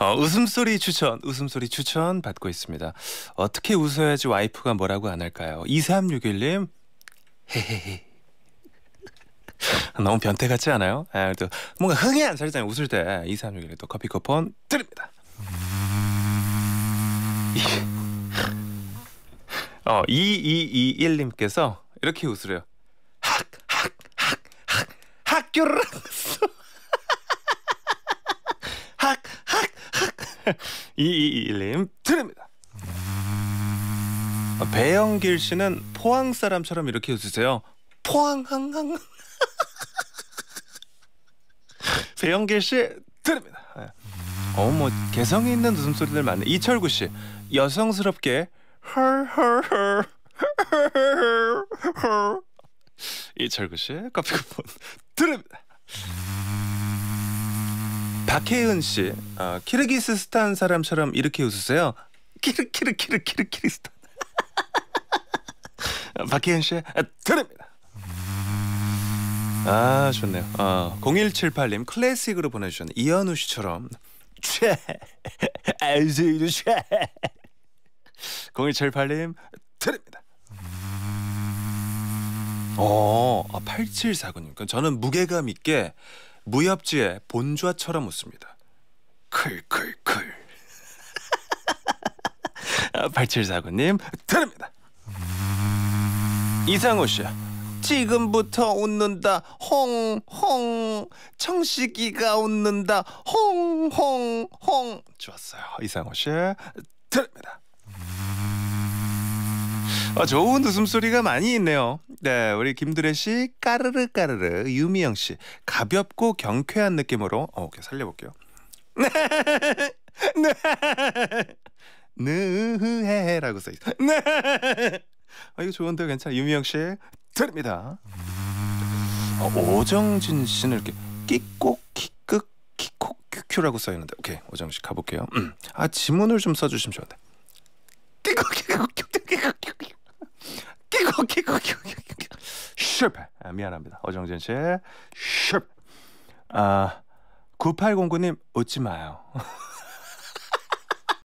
어, 웃음소리 추천, 웃음소리 추천 받고 있습니다. 어떻게 웃어야지 와이프가 뭐라고 안 할까요? 2361님, 헤헤헤. 너무 변태 같지 않아요? 아, 예, 또 뭔가 흥이 안 살잖아요. 웃을 때 2361님 또 커피 쿠폰 드립니다. 어, 2221님께서 이렇게 웃으래요. 학, 학, 학, 학, 학교를 학 학, 이이일님 드립니다. 배영길 씨는 포항 사람처럼 이렇게 웃으세요. 포항항항. 배영길 씨 드립니다. 예. 어뭐 개성이 있는 웃음소리들 많네. 이철구 씨 여성스럽게 헐헐 헐헐헐 이철구 씨 커피 쿠폰 드립니다. 박혜은 씨, 어, 키르기스스탄 사람처럼 이렇게 웃으세요. 키르키르키르키르키르스탄. 어, 박혜은 씨, 아, 드립니다. 아 좋네요. 어, 0178님 클래식으로 보내주셨네. 이현우 씨처럼 최 알지도 최. 0178님 드립니다. 어, 아, 8749님. 저는 무게감 있게 무협지의 본좌처럼 웃습니다. 클클클. 8749님 아, 드립니다. 이상호 씨. 지금부터 웃는다 홍홍 청식이가 웃는다 홍홍홍 좋았어요 이상호 씨 드립니다. 어, 좋은 웃음소리가 많이 있네요. 네, 우리 김두래 씨, 까르르 까르르, 유미영 씨, 가볍고 경쾌한 느낌으로 어, 오케이 살려볼게요. 네, 네, 느헤라고 써있어. 네, 아, 이거 좋은데 괜찮아. 유미영 씨, 드립니다. 어, 오정진 씨는 이렇게 끼꼬 키극 키코 큐큐라고 써있는데 오케이 오정진 씨 가볼게요. 음. 아 지문을 좀 써주시면 좋은데. 실패. 아, 미안합니다. 어정진 씨. 실패. 아, 9809님 웃지 마요.